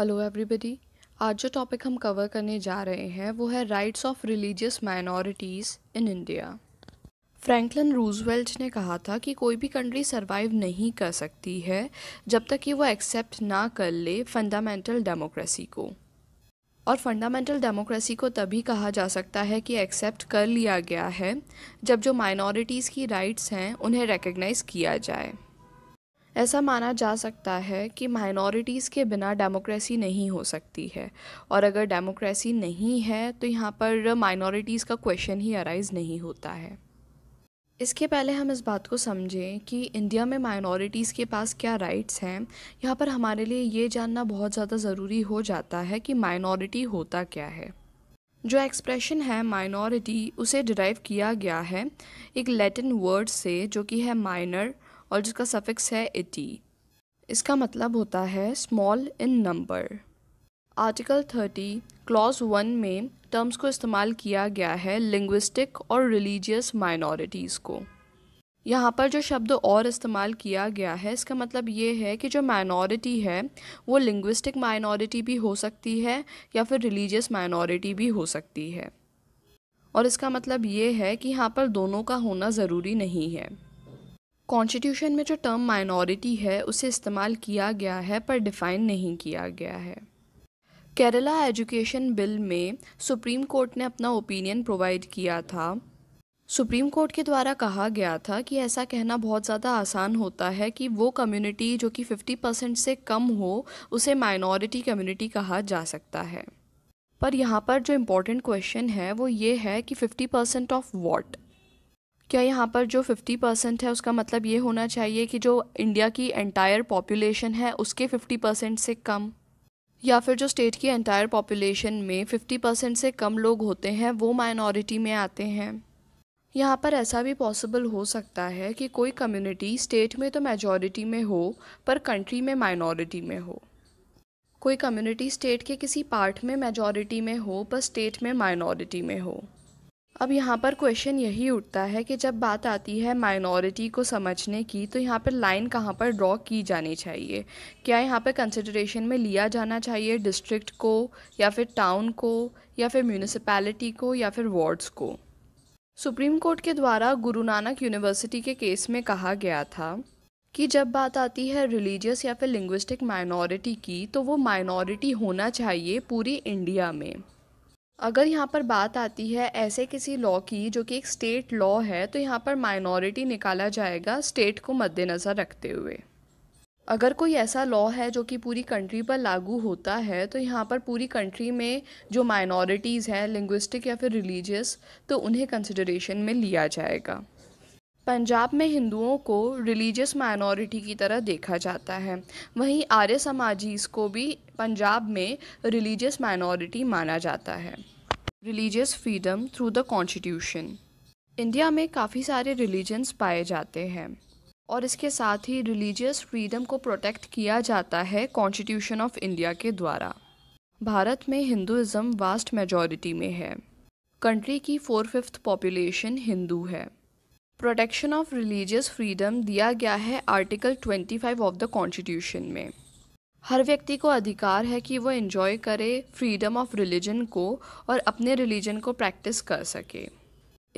hello everybody आज जो topic हम कवर करने जा रहे हैं वो है rights of religious minorities in India Franklin Roosevelt ने कहा था कि कोई भी कंट्री सरवाइव नहीं कर सकती है जब तक कि वो एक्सेप्ट ना कर ले फंडामेंटल डेमोक्रेसी को और फंडामेंटल डेमोक्रेसी को तभी कहा जा सकता है कि एक्सेप्ट कर लिया गया है जब जो माइनॉरिटीज़ की राइट्स हैं उन्हें रिकग्नाइज किया जाए ऐसा माना जा सकता है कि माइनॉरिटीज़ के बिना डेमोक्रेसी नहीं हो सकती है और अगर डेमोक्रेसी नहीं है तो यहाँ पर माइनॉरिटीज़ का क्वेश्चन ही अराइज़ नहीं होता है इसके पहले हम इस बात को समझें कि इंडिया में माइनॉरिटीज़ के पास क्या राइट्स हैं यहाँ पर हमारे लिए ये जानना बहुत ज़्यादा ज़रूरी हो जाता है कि माइनॉरिटी होता क्या है जो एक्सप्रेशन है माइनॉरिटी उसे डिराइव किया गया है एक लैटिन वर्ड से जो कि है माइनर और जिसका सफिक्स है इटी इसका मतलब होता है small in number article thirty clause one में टर्म्स को इस्तेमाल किया गया है लिंग्विस्टिक और रिलीजियस माइनॉरिटीज़ को यहाँ पर जो शब्द और इस्तेमाल किया गया है इसका मतलब ये है कि जो माइनॉरिटी है वो लिंग्विस्टिक माइनॉरिटी भी हो सकती है या फिर रिलीजियस माइनॉरिटी भी हो सकती है और इसका मतलब ये है कि यहाँ पर दोनों का होना ज़रूरी नहीं है कॉन्स्टिट्यूशन में जो टर्म माइनॉरिटी है उसे इस्तेमाल किया गया है पर डिफ़ाइन नहीं किया गया है केरला एजुकेशन बिल में सुप्रीम कोर्ट ने अपना ओपिनियन प्रोवाइड किया था सुप्रीम कोर्ट के द्वारा कहा गया था कि ऐसा कहना बहुत ज़्यादा आसान होता है कि वो कम्युनिटी जो कि 50 परसेंट से कम हो उसे माइनॉरिटी कम्युनिटी कहा जा सकता है पर यहाँ पर जो इम्पोर्टेंट क्वेश्चन है वो ये है कि 50 परसेंट ऑफ वॉट क्या यहाँ पर जो 50 परसेंट है उसका मतलब ये होना चाहिए कि जो इंडिया की एंटायर पॉपुलेशन है उसके 50 परसेंट से कम या फिर जो स्टेट की एंटायर पॉपुलेशन में 50 परसेंट से कम लोग होते हैं वो माइनॉरिटी में आते हैं यहाँ पर ऐसा भी पॉसिबल हो सकता है कि कोई कम्युनिटी स्टेट में तो मेजॉरिटी में हो पर कंट्री में माइनॉरिटी में हो कोई कम्युनिटी स्टेट के किसी पार्ट में मेजॉरिटी में हो पर स्टेट में माइनॉरिटी में हो अब यहाँ पर क्वेश्चन यही उठता है कि जब बात आती है माइनॉरिटी को समझने की तो यहाँ पर लाइन कहाँ पर ड्रॉ की जानी चाहिए क्या यहाँ पर कंसिडरेशन में लिया जाना चाहिए डिस्ट्रिक्ट को या फिर टाउन को या फिर म्यूनिसपैलिटी को या फिर वार्ड्स को सुप्रीम कोर्ट के द्वारा गुरु नानक यूनिवर्सिटी के केस में कहा गया था कि जब बात आती है रिलीजियस या फिर लिंग्विस्टिक माइनॉरिटी की तो वो माइनॉरिटी होना चाहिए पूरी इंडिया में अगर यहाँ पर बात आती है ऐसे किसी लॉ की जो कि एक स्टेट लॉ है तो यहाँ पर माइनॉरिटी निकाला जाएगा स्टेट को मद्देनज़र रखते हुए अगर कोई ऐसा लॉ है जो कि पूरी कंट्री पर लागू होता है तो यहाँ पर पूरी कंट्री में जो माइनॉरिटीज़ हैं लिंग्विस्टिक या फिर रिलीजियस तो उन्हें कंसिडरेशन में लिया जाएगा पंजाब में हिंदुओं को रिलीजियस माइनॉरिटी की तरह देखा जाता है वहीं आर्य समाजीज़ को भी पंजाब में रिलीजियस माइनॉरिटी माना जाता है religious freedom through the constitution India में काफ़ी सारे रिलीजन्स पाए जाते हैं और इसके साथ ही रिलीजियस फ्रीडम को प्रोटेक्ट किया जाता है कॉन्स्टिट्यूशन ऑफ इंडिया के द्वारा भारत में हिंदुज़म वास्ट मेजॉरिटी में है कंट्री की फोर फिफ्थ पॉपुलेशन हिंदू है प्रोटेक्शन ऑफ रिलीजियस फ्रीडम दिया गया है आर्टिकल 25 ऑफ द कॉन्स्टिट्यूशन में हर व्यक्ति को अधिकार है कि वो इन्जॉय करे फ्रीडम ऑफ रिलीजन को और अपने रिलीजन को प्रैक्टिस कर सके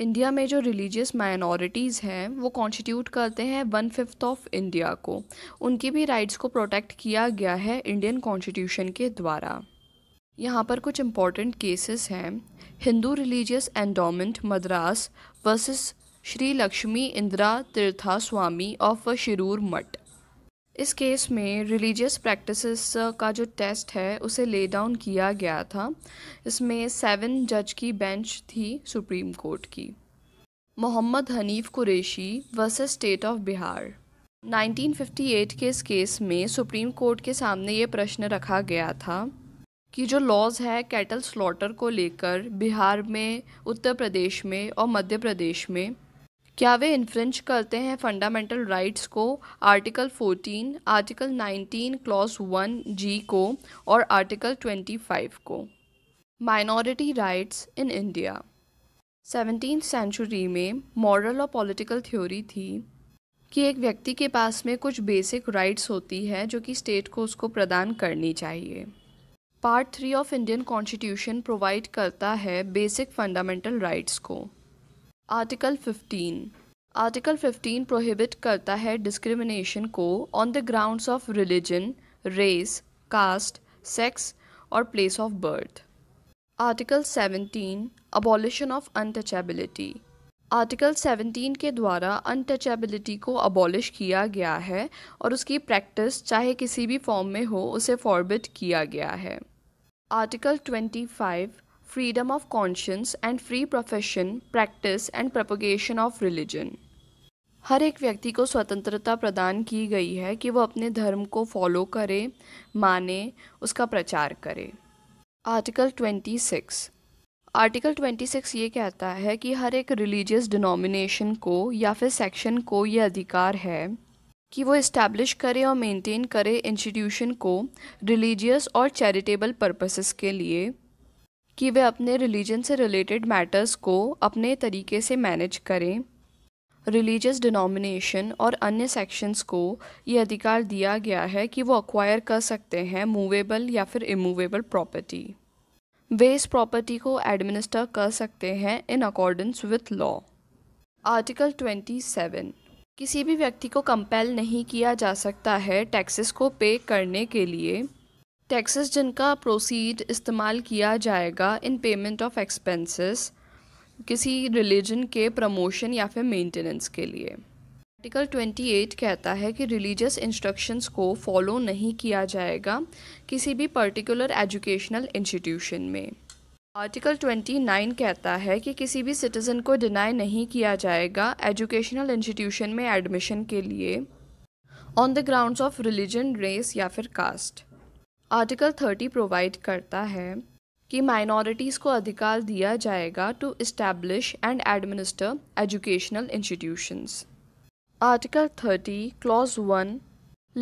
इंडिया में जो रिलीजियस माइनॉरिटीज़ हैं वो कॉन्स्टिट्यूट करते हैं वन फिफ्थ ऑफ इंडिया को उनकी भी राइट्स को प्रोटेक्ट किया गया है इंडियन कॉन्स्टिट्यूशन के द्वारा यहाँ पर कुछ इम्पॉर्टेंट केसेस हैं Hindu religious endowment Madras versus Shri Lakshmi Indira Tirtha Swami of Shirur Math इस केस में रिलीजियस प्रैक्टिसेस का जो टेस्ट है उसे ले डाउन किया गया था इसमें सेवन जज की बेंच थी सुप्रीम कोर्ट की Mohammad Hanif Qureshi versus state of Bihar 1958 के इस केस में सुप्रीम कोर्ट के सामने ये प्रश्न रखा गया था कि जो लॉज है कैटल स्लॉटर को लेकर बिहार में उत्तर प्रदेश में और मध्य प्रदेश में क्या वे इन्फ्रेंच करते हैं फंडामेंटल राइट्स को आर्टिकल 14, आर्टिकल 19, क्लॉज 1 जी को और आर्टिकल 25 को minority rights in India seventeen century में मॉरल और पॉलिटिकल थ्योरी थी कि एक व्यक्ति के पास में कुछ बेसिक राइट्स होती है जो कि स्टेट को उसको प्रदान करनी चाहिए part three of Indian constitution provide करता है बेसिक फंडामेंटल राइट्स को आर्टिकल 15 आर्टिकल 15 प्रोहिबिट करता है डिस्क्रिमिनेशन को on the grounds of religion race caste sex और place of birth article 17 abolition of untouchability article 17 के द्वारा अनटचेबिलिटी को अबॉलिश किया गया है और उसकी प्रैक्टिस चाहे किसी भी फॉर्म में हो उसे फॉरबिट किया गया है article 25 freedom of conscience and free profession practice and propagation of religion हर एक व्यक्ति को स्वतंत्रता प्रदान की गई है कि वह अपने धर्म को फॉलो करे माने उसका प्रचार करे आर्टिकल 26 आर्टिकल 26 ये कहता है कि हर एक रिलीजियस डिनोमिनेशन को या फिर सेक्शन को ये अधिकार है कि वो इस्टेब्लिश करे और मेंटेन करे इंस्टीट्यूशन को रिलीजियस और चैरिटेबल पर्पसेस के लिए कि वे अपने रिलीजन से रिलेटेड मैटर्स को अपने तरीके से मैनेज करें रिलीजियस डिनोमिनेशन और अन्य सेक्शंस को ये अधिकार दिया गया है कि वो अक्वायर कर सकते हैं मूवेबल या फिर इमूवेबल प्रॉपर्टी वे इस प्रॉपर्टी को एडमिनिस्टर कर सकते हैं in accordance with law article twenty seven किसी भी व्यक्ति को कंपेल नहीं किया जा सकता है टैक्सेस को पे करने के लिए टैक्सेस जिनका प्रोसीड इस्तेमाल किया जाएगा इन पेमेंट ऑफ एक्सपेंसेस किसी रिलीजन के प्रमोशन या फिर मेंटेनेंस के लिए आर्टिकल 28 कहता है कि रिलीजियस इंस्ट्रक्शंस को फॉलो नहीं किया जाएगा किसी भी पर्टिकुलर एजुकेशनल इंस्टीट्यूशन में आर्टिकल 29 कहता है कि किसी भी सिटीज़न को डिनाई नहीं किया जाएगा एजुकेशनल इंस्टीट्यूशन में एडमिशन के लिए on the grounds of religion race या फिर कास्ट आर्टिकल थर्टी प्रोवाइड करता है कि माइनॉरिटीज़ को अधिकार दिया जाएगा to establish and administer educational institutions article thirty clause one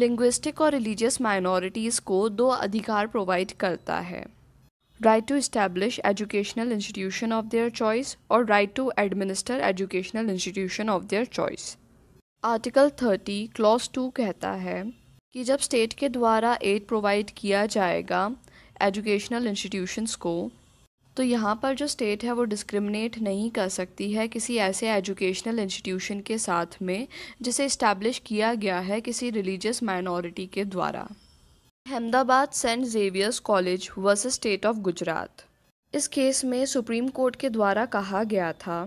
linguistic और रिलीजियस माइनॉरिटीज़ को दो अधिकार प्रोवाइड करता है right to establish educational institution of their choice और right to administer educational institution of their choice article thirty clause two कहता है कि जब स्टेट के द्वारा एड प्रोवाइड किया जाएगा एजुकेशनल इंस्टीट्यूशंस को तो यहाँ पर जो स्टेट है वो डिस्क्रिमिनेट नहीं कर सकती है किसी ऐसे एजुकेशनल इंस्टीट्यूशन के साथ में जिसे इस्टेब्लिश किया गया है किसी रिलीजियस माइनॉरिटी के द्वारा Ahmedabad saint Xavier's college versus state of Gujarat इस केस में सुप्रीम कोर्ट के द्वारा कहा गया था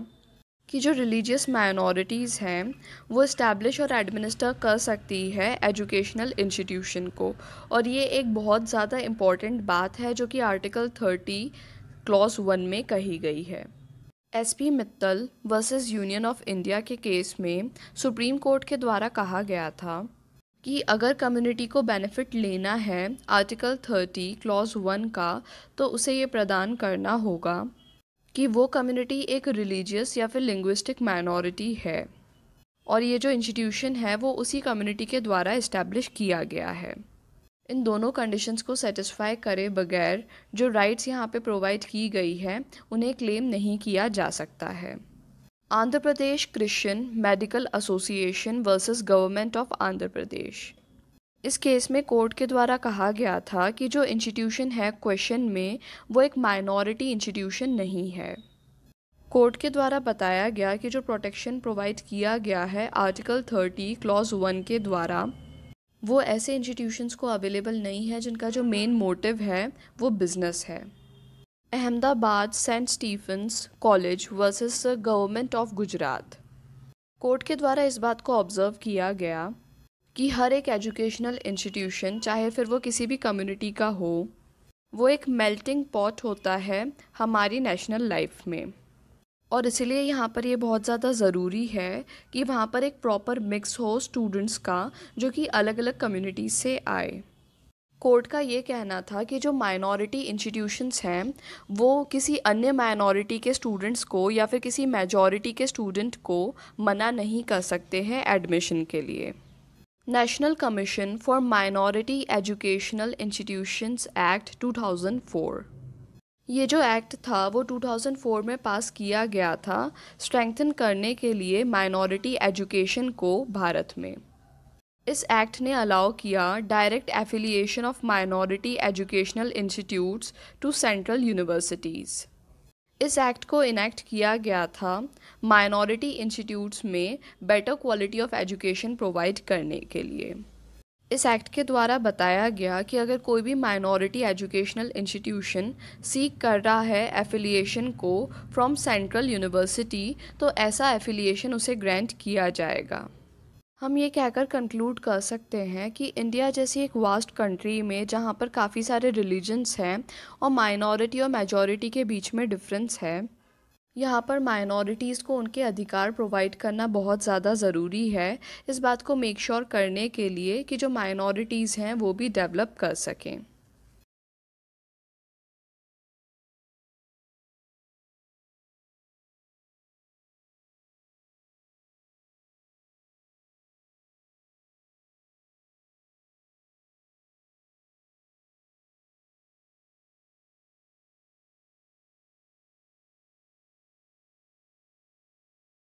कि जो रिलीजियस माइनॉरिटीज़ हैं वो इस्टेब्लिश और एडमिनिस्टर कर सकती है एजुकेशनल इंस्टीट्यूशन को और ये एक बहुत ज़्यादा इम्पॉर्टेंट बात है जो कि आर्टिकल थर्टी क्लॉज वन में कही गई है S P Mittal versus union of India के केस में सुप्रीम कोर्ट के द्वारा कहा गया था कि अगर कम्युनिटी को बेनिफिट लेना है आर्टिकल थर्टी क्लॉज वन का तो उसे ये प्रदान करना होगा कि वो कम्युनिटी एक रिलीजियस या फिर लिंग्विस्टिक माइनॉरिटी है और ये जो इंस्टीट्यूशन है वो उसी कम्युनिटी के द्वारा इस्टेब्लिश किया गया है इन दोनों कंडीशंस को सेटिस्फाई करे बगैर जो राइट्स यहाँ पे प्रोवाइड की गई है उन्हें क्लेम नहीं किया जा सकता है Andhra Pradesh Christian medical association versus government of Andhra Pradesh इस केस में कोर्ट के द्वारा कहा गया था कि जो इंस्टीट्यूशन है क्वेश्चन में वो एक माइनॉरिटी इंस्टीट्यूशन नहीं है कोर्ट के द्वारा बताया गया कि जो प्रोटेक्शन प्रोवाइड किया गया है आर्टिकल थर्टी क्लॉज वन के द्वारा वो ऐसे इंस्टीट्यूशंस को अवेलेबल नहीं है जिनका जो मेन मोटिव है वो बिज़नेस है Ahmedabad saint Stephen's college versus government of Gujarat court के द्वारा इस बात को ऑब्ज़र्व किया गया कि हर एक एजुकेशनल इंस्टीट्यूशन चाहे फिर वो किसी भी कम्युनिटी का हो वो एक मेल्टिंग पॉट होता है हमारी नेशनल लाइफ में और इसलिए यहाँ पर ये बहुत ज़्यादा ज़रूरी है कि वहाँ पर एक प्रॉपर मिक्स हो स्टूडेंट्स का जो कि अलग अलग कम्युनिटी से आए कोर्ट का ये कहना था कि जो माइनॉरिटी इंस्टीट्यूशंस हैं वो किसी अन्य माइनॉरिटी के स्टूडेंट्स को या फिर किसी मेजॉरिटी के स्टूडेंट को मना नहीं कर सकते हैं एडमिशन के लिए national commission for minority educational Institutions act 2004 ये जो एक्ट था वो 2004 में पास किया गया था स्ट्रेंथन करने के लिए माइनॉरिटी एजुकेशन को भारत में इस एक्ट ने अलाउ किया direct affiliation of minority educational institutes to central universities इस एक्ट को इनेक्ट किया गया था माइनॉरिटी इंस्टीट्यूट्स में better quality of education provide करने के लिए इस एक्ट के द्वारा बताया गया कि अगर कोई भी माइनॉरिटी एजुकेशनल इंस्टीट्यूशन सीख कर रहा है एफिलिएशन को फ्रॉम सेंट्रल यूनिवर्सिटी तो ऐसा एफिलिएशन उसे ग्रांट किया जाएगा हम ये कहकर कंक्लूड कर सकते हैं कि इंडिया जैसी एक वास्ट कंट्री में जहाँ पर काफ़ी सारे रिलीजन्स हैं और माइनॉरिटी और मेजॉरिटी के बीच में डिफरेंस है यहाँ पर माइनॉरिटीज़ को उनके अधिकार प्रोवाइड करना बहुत ज़्यादा ज़रूरी है इस बात को मेक श्योर sure करने के लिए कि जो माइनॉरिटीज़ हैं वो भी डेवलप कर सकें